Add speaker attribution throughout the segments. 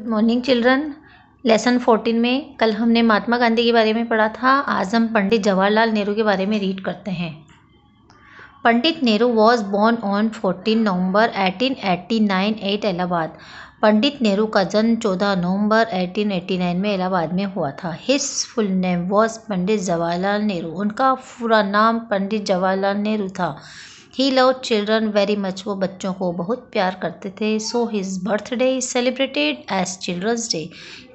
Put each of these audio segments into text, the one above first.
Speaker 1: good morning children lesson 14 में कल हमने महात्मा गांधी के बारे में पढ़ा था आज हम पंडित जवाहरलाल नेहरू के बारे में रीड करते हैं Pandit Nehru was born on 14 November 1889 at Allahabad Pandit Nehru का जन्म 14 नवंबर 1889 में इलाहाबाद में हुआ था his full name was Pandit Jawaharlal Nehru उनका पूरा नाम पंडित जवाहरलाल नेहरू था he love children very much वो बच्चों को बहुत प्यार करते थे so his birthday is celebrated as children's day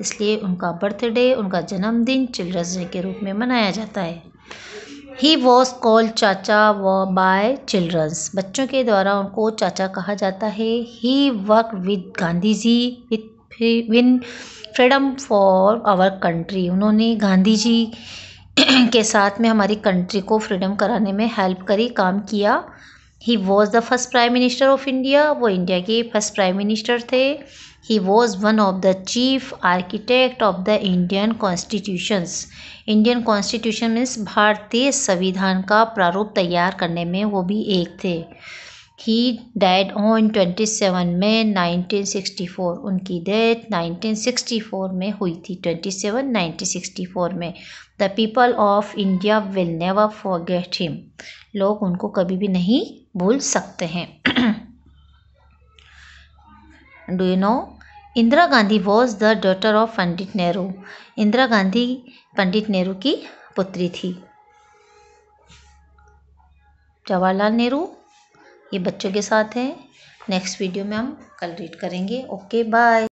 Speaker 1: इसलिए उनका बर्थडे उनका जन्मदिन चिल्ड्रंस डे के रूप में मनाया जाता है ही वॉज कॉल चाचा व बाय चिल्ड्रंस बच्चों के द्वारा उनको चाचा कहा जाता है he work with Gandhi ji with win freedom for our country उन्होंने गांधी जी के साथ में हमारी कंट्री को फ्रीडम कराने में हेल्प करी काम किया he was the first prime minister of India वो इंडिया के फर्स्ट प्राइम मिनिस्टर थे he was one of the chief architect of the Indian constitutions Indian constitution means भारतीय संविधान का प्रारूप तैयार करने में वो भी एक थे ही ऑन ट्वेंटी सेवन में नाइनटीन सिक्सटी फोर उनकी डेथ नाइनटीन सिक्सटी फोर में हुई थी twenty seven nineteen sixty four में the people of India will never forget him लोग उनको कभी भी नहीं भूल सकते हैं do you know Indira Gandhi was the daughter of Pandit Nehru Indira Gandhi Pandit Nehru की पुत्री थी जवाहरलाल नेहरू ये बच्चों के साथ है नेक्स्ट वीडियो में हम कल रीड करेंगे ओके बाय